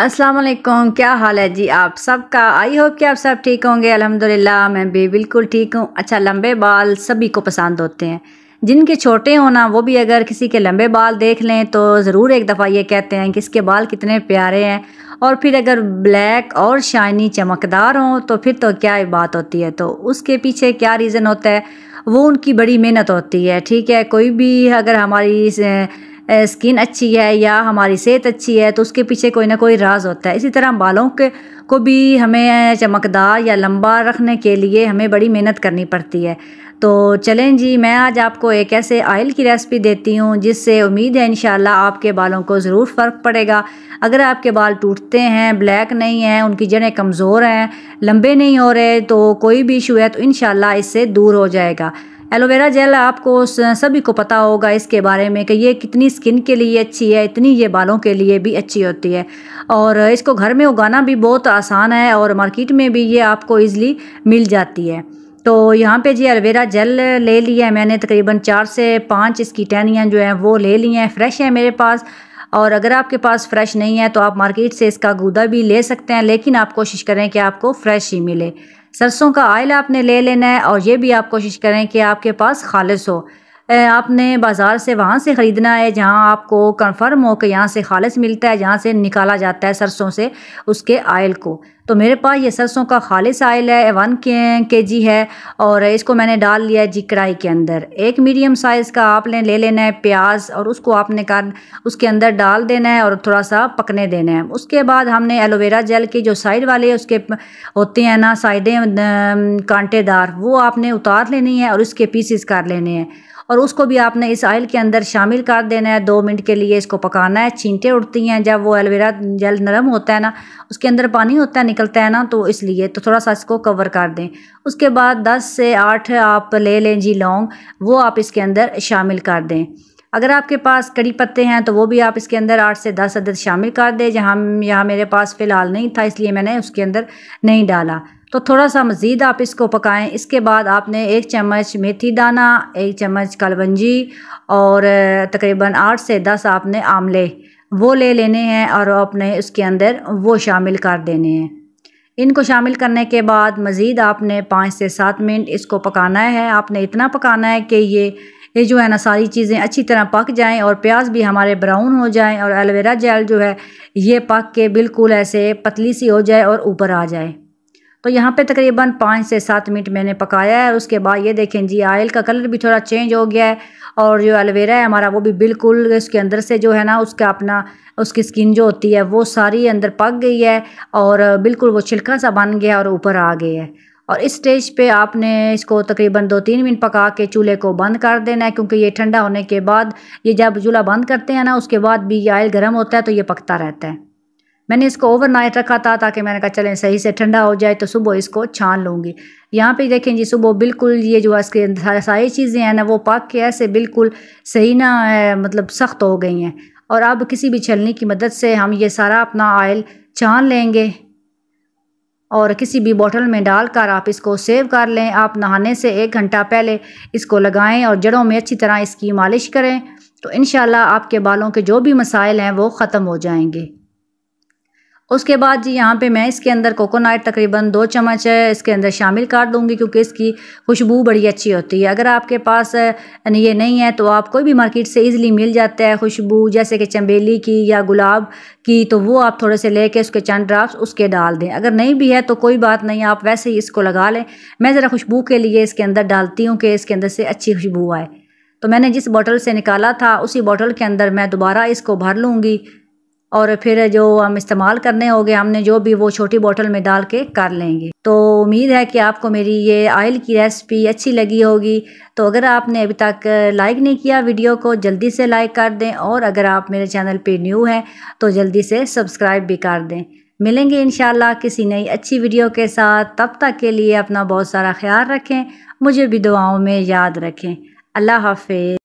अस्सलाम वालेकुम क्या हाल है जी आप सबका आई होप कि आप सब ठीक होंगे अल्हम्दुलिल्लाह मैं भी बिल्कुल ठीक हूँ अच्छा लंबे बाल सभी को पसंद होते हैं जिनके छोटे हो ना वो भी अगर किसी के लंबे बाल देख लें तो ज़रूर एक दफ़ा ये कहते हैं कि इसके बाल कितने प्यारे हैं और फिर अगर ब्लैक और शाइनी चमकदार हों तो फिर तो क्या बात होती है तो उसके पीछे क्या रीज़न होता है वो उनकी बड़ी मेहनत होती है ठीक है कोई भी अगर हमारी स्किन अच्छी है या हमारी सेहत अच्छी है तो उसके पीछे कोई ना कोई राज होता है इसी तरह बालों के को भी हमें चमकदार या लंबा रखने के लिए हमें बड़ी मेहनत करनी पड़ती है तो चलें जी मैं आज आपको एक ऐसे आयल की रेसिपी देती हूँ जिससे उम्मीद है इन आपके बालों को ज़रूर फ़र्क पड़ेगा अगर आपके बाल टूटते हैं ब्लैक नहीं हैं उनकी जड़ें कमज़ोर हैं लंबे नहीं हो रहे तो कोई भी इशू है तो इन इससे दूर हो जाएगा एलोवेरा जेल आपको सभी को पता होगा इसके बारे में कि ये कितनी स्किन के लिए अच्छी है इतनी ये बालों के लिए भी अच्छी होती है और इसको घर में उगाना भी बहुत आसान है और मार्केट में भी ये आपको ईज़िली मिल जाती है तो यहाँ पे जी एलोवेरा जेल ले लिया है मैंने तकरीबन चार से पाँच इसकी टहनियाँ जो हैं वो ले ली हैं फ्रेश है मेरे पास और अगर आपके पास फ़्रेश नहीं है तो आप मार्केट से इसका गूदा भी ले सकते हैं लेकिन आप कोशिश करें कि आपको फ़्रेश ही मिले सरसों का आयल आपने ले लेना है और ये भी आप कोशिश करें कि आपके पास खालिश हो आपने बाज़ार से वहाँ से ख़रीदना है जहाँ आपको कंफर्म हो कि यहाँ से खालस मिलता है जहाँ से निकाला जाता है सरसों से उसके आयल को तो मेरे पास ये सरसों का खालस आयल है वन के जी है और इसको मैंने डाल लिया है जी कढ़ाई के अंदर एक मीडियम साइज़ का आपने ले लेना है प्याज और उसको आपने कर उसके अंदर डाल देना है और थोड़ा सा पकने देना है उसके बाद हमने एलोवेरा जेल के जो साइड वाले उसके होते हैं ना साइडें कांटेदार वो आपने उतार लेनी है और उसके पीसीस कर लेने हैं और उसको भी आपने इस आयल के अंदर शामिल कर देना है दो मिनट के लिए इसको पकाना है चींटे उड़ती हैं जब वो एलोवेरा जेल नरम होता है ना उसके अंदर पानी होता है निकलता है ना तो इसलिए तो थोड़ा सा इसको कवर कर दें उसके बाद दस से आठ आप ले लें जी लौंग वो आप इसके अंदर शामिल कर दें अगर आपके पास कड़ी पत्ते हैं तो वो भी आप इसके अंदर आठ से दस अदद शामिल कर दें जहाँ यहाँ मेरे पास फ़िलहाल नहीं था इसलिए मैंने उसके अंदर नहीं डाला तो थोड़ा सा मज़ीद आप इसको पकाएं इसके बाद आपने एक चम्मच मेथी दाना एक चम्मच कलवंजी और तकरीबन आठ से दस आपने आमले वो ले लेने हैं और आपने उसके अंदर वो शामिल कर देने हैं इनको शामिल करने के बाद मज़ीद आपने पाँच से सात मिनट इसको पकाना है आपने इतना पकाना है कि ये ये जो है ना सारी चीज़ें अच्छी तरह पक जाएं और प्याज भी हमारे ब्राउन हो जाएं और एलोवेरा जेल जो है ये पक के बिल्कुल ऐसे पतली सी हो जाए और ऊपर आ जाए तो यहाँ पे तकरीबन पाँच से सात मिनट मैंने पकाया है और उसके बाद ये देखें जी आयल का कलर भी थोड़ा चेंज हो गया है और जो एलोवेरा है हमारा वो भी बिल्कुल उसके अंदर से जो है ना उसका अपना उसकी स्किन जो होती है वो सारी अंदर पक गई है और बिल्कुल वो छिलका सा बन गया और ऊपर आ गया है और इस स्टेज पे आपने इसको तकरीबन दो तीन मिनट पका के चूल्हे को बंद कर देना है क्योंकि ये ठंडा होने के बाद ये जब चूल्हा बंद करते हैं ना उसके बाद भी ये आयल गर्म होता है तो ये पकता रहता है मैंने इसको ओवरनाइट रखा था ताकि मैंने कहा चलें सही से ठंडा हो जाए तो सुबह इसको छान लूँगी यहाँ पे देखें जी सुबह बिल्कुल ये जो इसके अंदर सारी चीज़ें हैं ना वो पाक के ऐसे बिल्कुल सही ना है मतलब सख्त हो गई हैं और अब किसी भी छलनी की मदद से हम ये सारा अपना आयल छान लेंगे और किसी भी बोतल में डालकर आप इसको सेव कर लें आप नहाने से एक घंटा पहले इसको लगाएं और जड़ों में अच्छी तरह इसकी मालिश करें तो इन आपके बालों के जो भी मसाइल हैं वो ख़त्म हो जाएंगे उसके बाद जी यहाँ पे मैं इसके अंदर कोकोनट तकरीबन दो चम्मच इसके अंदर शामिल कर दूँगी क्योंकि इसकी खुशबू बड़ी अच्छी होती है अगर आपके पास ये नहीं है तो आप कोई भी मार्केट से ईज़िली मिल जाता है खुशबू जैसे कि चम्बेली की या गुलाब की तो वो आप थोड़े से लेके उसके चंद ड्राफ्ट उसके डाल दें अगर नहीं भी है तो कोई बात नहीं आप वैसे ही इसको लगा लें मैं ज़रा खुशबू के लिए इसके अंदर डालती हूँ कि इसके अंदर से अच्छी खुशबू आए तो मैंने जिस बॉटल से निकाला था उसी बॉटल के अंदर मैं दोबारा इसको भर लूँगी और फिर जो हम इस्तेमाल करने होंगे हमने जो भी वो छोटी बोतल में डाल के कर लेंगे तो उम्मीद है कि आपको मेरी ये आयल की रेसिपी अच्छी लगी होगी तो अगर आपने अभी तक लाइक नहीं किया वीडियो को जल्दी से लाइक कर दें और अगर आप मेरे चैनल पे न्यू हैं तो जल्दी से सब्सक्राइब भी कर दें मिलेंगे इन किसी नई अच्छी वीडियो के साथ तब तक के लिए अपना बहुत सारा ख्याल रखें मुझे भी दुआओं में याद रखें अल्लाह हाफ